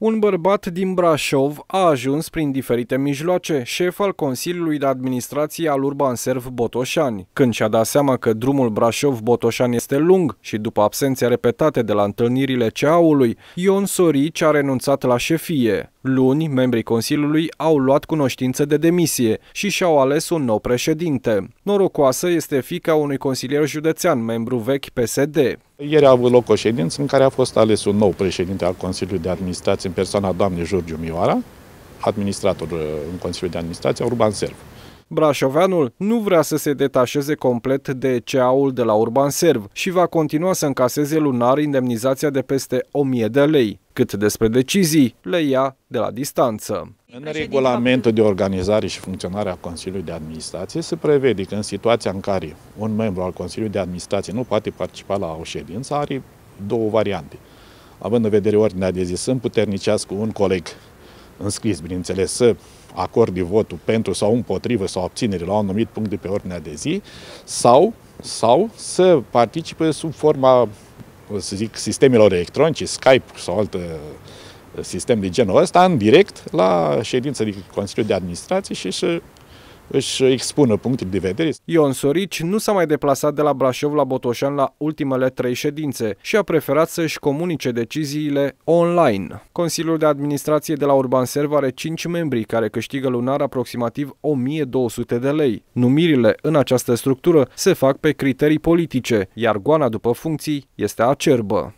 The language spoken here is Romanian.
Un bărbat din Brașov a ajuns prin diferite mijloace șef al Consiliului de Administrație al Urban Serv Botoșani. Când și-a dat seama că drumul Brașov-Botoșani este lung și după absențe repetate de la întâlnirile CEA-ului, Ion Sorici a renunțat la șefie. Luni, membrii Consiliului au luat cunoștință de demisie și și-au ales un nou președinte. Norocoasă este fica unui consilier județean, membru vechi PSD. Ieri a avut loc o ședință în care a fost ales un nou președinte al Consiliului de Administrație în persoana doamnei Jurgiu Mioara, administrator uh, în Consiliul de Administrație, Urban Serv. Brașoveanul nu vrea să se detașeze complet de CA-ul de la Urban Serv și va continua să încaseze lunar indemnizația de peste 1000 de lei. Cât despre decizii, le ia de la distanță. În regulamentul de organizare și funcționare a Consiliului de Administrație se prevede că în situația în care un membru al Consiliului de Administrație nu poate participa la o ședință, are două variante. Având în vedere ordinea de zi, să împuternicească un coleg înscris, bineînțeles, să acorde votul pentru sau împotrivă sau abținere la un anumit punct de pe ordinea de zi sau, sau să participe sub forma, să zic, sistemelor electronice, Skype sau altă uh, sistem de genul ăsta, în direct la ședință de Consiliul de Administrație și să își expună punctul de vedere. Ion Sorici nu s-a mai deplasat de la Brașov la Botoșan la ultimele trei ședințe și a preferat să-și comunice deciziile online. Consiliul de Administrație de la Urban Serv are 5 membri care câștigă lunar aproximativ 1200 de lei. Numirile în această structură se fac pe criterii politice, iar goana după funcții este acerbă.